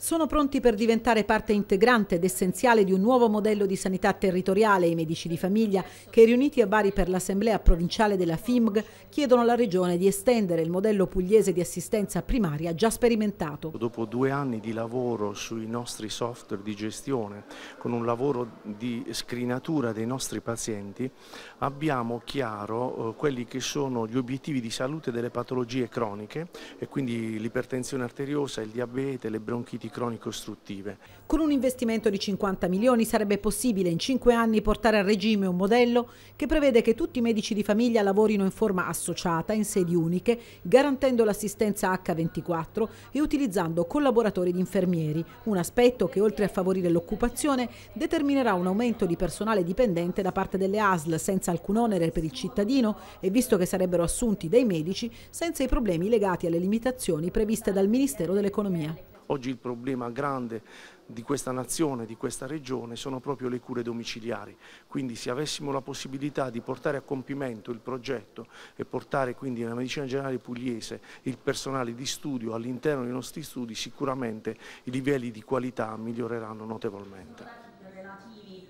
Sono pronti per diventare parte integrante ed essenziale di un nuovo modello di sanità territoriale i medici di famiglia che riuniti a Bari per l'assemblea provinciale della FIMG chiedono alla regione di estendere il modello pugliese di assistenza primaria già sperimentato. Dopo due anni di lavoro sui nostri software di gestione con un lavoro di scrinatura dei nostri pazienti abbiamo chiaro eh, quelli che sono gli obiettivi di salute delle patologie croniche e quindi l'ipertensione arteriosa, il diabete, le bronchitis cronico-ostruttive. Con un investimento di 50 milioni sarebbe possibile in 5 anni portare a regime un modello che prevede che tutti i medici di famiglia lavorino in forma associata, in sedi uniche, garantendo l'assistenza H24 e utilizzando collaboratori di infermieri, un aspetto che oltre a favorire l'occupazione determinerà un aumento di personale dipendente da parte delle ASL senza alcun onere per il cittadino e visto che sarebbero assunti dei medici senza i problemi legati alle limitazioni previste dal Ministero dell'Economia. Oggi il problema grande di questa nazione, di questa regione, sono proprio le cure domiciliari. Quindi se avessimo la possibilità di portare a compimento il progetto e portare quindi nella medicina generale pugliese il personale di studio all'interno dei nostri studi, sicuramente i livelli di qualità miglioreranno notevolmente.